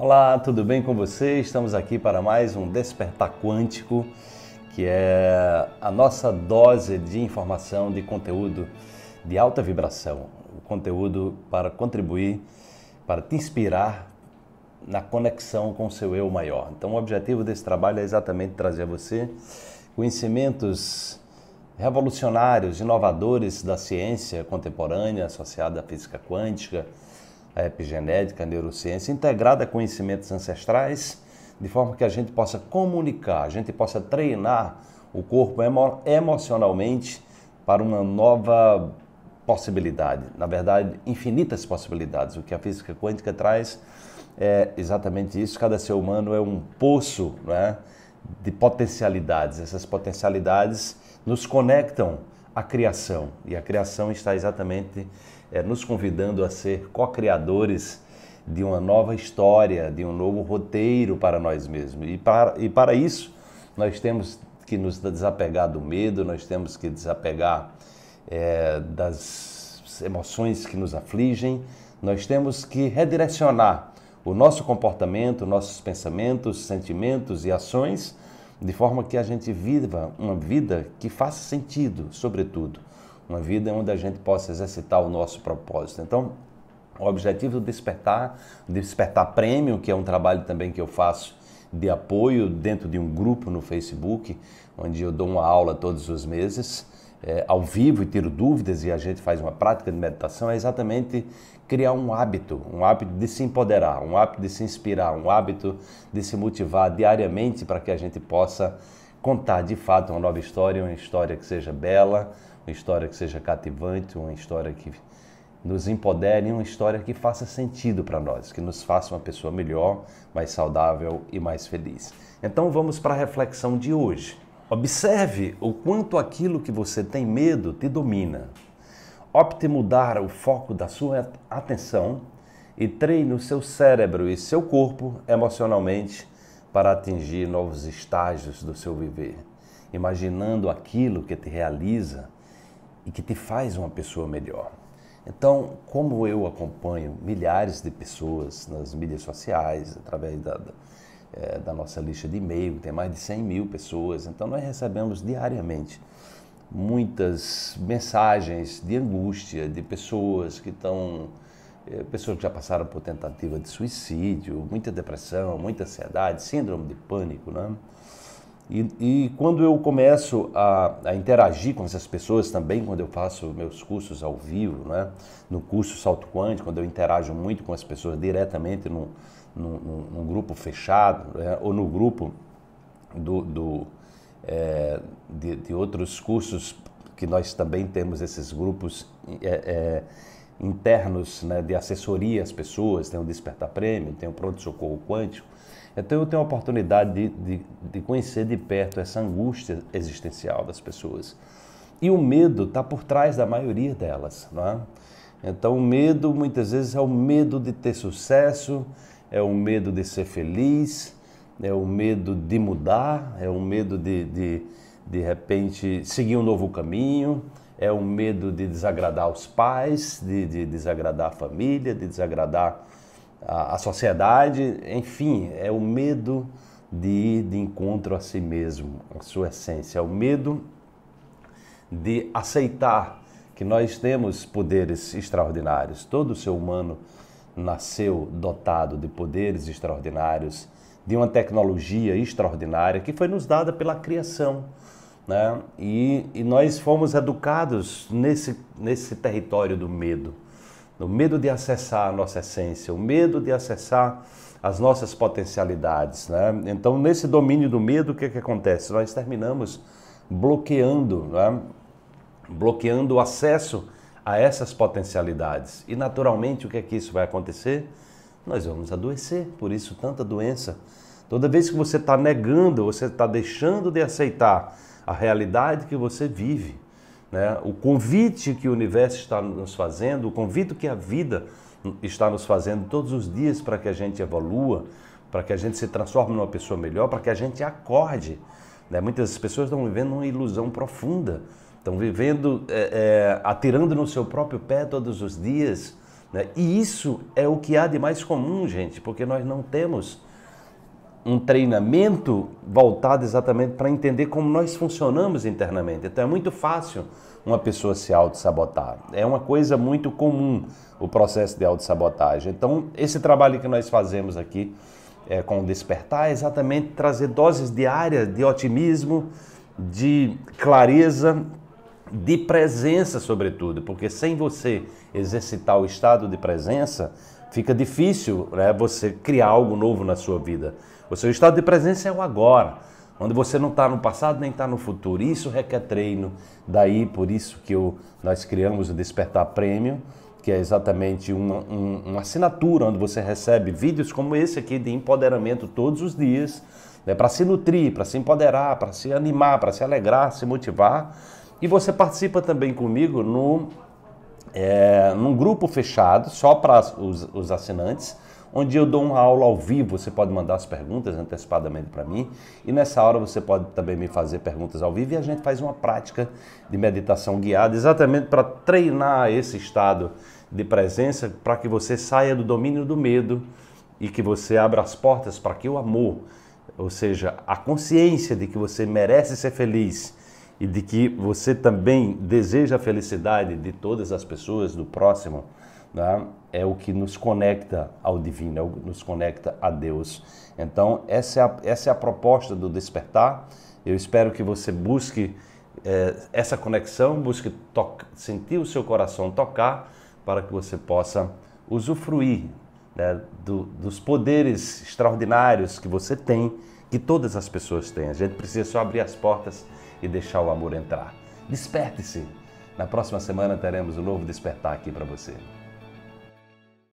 Olá, tudo bem com você? Estamos aqui para mais um Despertar Quântico, que é a nossa dose de informação, de conteúdo de alta vibração, o conteúdo para contribuir, para te inspirar na conexão com o seu eu maior. Então, o objetivo desse trabalho é exatamente trazer a você conhecimentos revolucionários, inovadores da ciência contemporânea associada à física quântica, a epigenética, a neurociência, integrada a conhecimentos ancestrais, de forma que a gente possa comunicar, a gente possa treinar o corpo emo emocionalmente para uma nova possibilidade, na verdade, infinitas possibilidades. O que a física quântica traz é exatamente isso. Cada ser humano é um poço é, de potencialidades. Essas potencialidades nos conectam a criação. E a criação está exatamente é, nos convidando a ser co-criadores de uma nova história, de um novo roteiro para nós mesmos. E para, e para isso, nós temos que nos desapegar do medo, nós temos que desapegar é, das emoções que nos afligem, nós temos que redirecionar o nosso comportamento, nossos pensamentos, sentimentos e ações de forma que a gente viva uma vida que faça sentido, sobretudo, uma vida onde a gente possa exercitar o nosso propósito. Então, o objetivo do Despertar, Despertar Prêmio, que é um trabalho também que eu faço de apoio dentro de um grupo no Facebook, onde eu dou uma aula todos os meses, é, ao vivo e tiro dúvidas e a gente faz uma prática de meditação, é exatamente criar um hábito, um hábito de se empoderar, um hábito de se inspirar, um hábito de se motivar diariamente para que a gente possa contar de fato uma nova história, uma história que seja bela, uma história que seja cativante, uma história que nos empodere, uma história que faça sentido para nós, que nos faça uma pessoa melhor, mais saudável e mais feliz. Então vamos para a reflexão de hoje. Observe o quanto aquilo que você tem medo te domina. Opte mudar o foco da sua atenção e treine o seu cérebro e seu corpo emocionalmente para atingir novos estágios do seu viver, imaginando aquilo que te realiza e que te faz uma pessoa melhor. Então, como eu acompanho milhares de pessoas nas mídias sociais, através da, da, é, da nossa lista de e-mail, tem mais de 100 mil pessoas, então nós recebemos diariamente muitas mensagens de angústia de pessoas que estão eh, pessoas que já passaram por tentativa de suicídio, muita depressão, muita ansiedade, síndrome de pânico, né? E, e quando eu começo a, a, interagir com essas pessoas também, quando eu faço meus cursos ao vivo, né? no curso Salto Quântico, quando eu interajo muito com as pessoas diretamente num, num, num grupo fechado né? ou no grupo do, do é, de, de, outros cursos que nós também temos esses grupos é, é, internos né, de assessoria às pessoas, tem o Despertar Prêmio, tem o Pronto Socorro Quântico. Então eu tenho a oportunidade de, de, de conhecer de perto essa angústia existencial das pessoas. E o medo está por trás da maioria delas. Não é? Então o medo muitas vezes é o medo de ter sucesso, é o medo de ser feliz, é o medo de mudar, é o medo de, de, de repente, seguir um novo caminho, é o medo de desagradar os pais, de, de desagradar a família, de desagradar a, a, sociedade, enfim, é o medo de ir de encontro a si mesmo, a sua essência, é o medo de aceitar que nós temos poderes extraordinários. Todo ser humano nasceu dotado de poderes extraordinários de uma tecnologia extraordinária que foi nos dada pela criação. Né? E, e nós fomos educados nesse, nesse território do medo no medo de acessar a nossa essência, o medo de acessar as nossas potencialidades. Né? Então, nesse domínio do medo, o que, é que acontece? Nós terminamos bloqueando, né? bloqueando o acesso a essas potencialidades. E, naturalmente, o que é que isso vai acontecer? nós vamos adoecer. Por isso, tanta doença. Toda vez que você está negando, você está deixando de aceitar a realidade que você vive. Né? O convite que o universo está nos fazendo, o convite que a vida está nos fazendo todos os dias para que a gente evolua, para que a gente se transforme numa pessoa melhor, para que a gente acorde. Né? Muitas pessoas estão vivendo uma ilusão profunda, estão vivendo, é, é, atirando no seu próprio pé todos os dias, né? E isso é o que há de mais comum, gente, porque nós não temos um treinamento voltado exatamente para entender como nós funcionamos internamente. Então é muito fácil uma pessoa se auto-sabotar. É uma coisa muito comum o processo de auto-sabotagem. Então, esse trabalho que nós fazemos aqui é, com o despertar é exatamente trazer doses diárias de otimismo, de clareza de presença, sobretudo, porque sem você exercitar o estado de presença, fica difícil né, você criar algo novo na sua vida. O seu estado de presença é o agora, onde você não está no passado nem está no futuro. Isso requer treino. Daí, por isso que eu, nós criamos o Despertar Prêmio, que é exatamente uma, um, uma assinatura onde você recebe vídeos como esse aqui de empoderamento todos os dias, né, para se nutrir, para se empoderar, para se animar, para se alegrar, se motivar e você participa também comigo no, é, num grupo fechado, só para os, os assinantes, onde eu dou uma aula ao vivo. Você pode mandar as perguntas antecipadamente para mim e nessa hora você pode também me fazer perguntas ao vivo e a gente faz uma prática de meditação guiada exatamente para treinar esse estado de presença para que você saia do domínio do medo e que você abra as portas para que o amor, ou seja, a consciência de que você merece ser feliz e de que você também deseja a felicidade de todas as pessoas, do próximo, né? é o que nos conecta ao divino, é o que nos conecta a Deus. Então, essa é a, essa é a proposta do despertar. Eu espero que você busque eh, essa conexão, busque sentir o seu coração tocar para que você possa usufruir né, do, dos poderes extraordinários que você tem, que todas as pessoas têm. A gente precisa só abrir as portas e deixar o amor entrar. Desperte-se! Na próxima semana teremos um novo despertar aqui para você.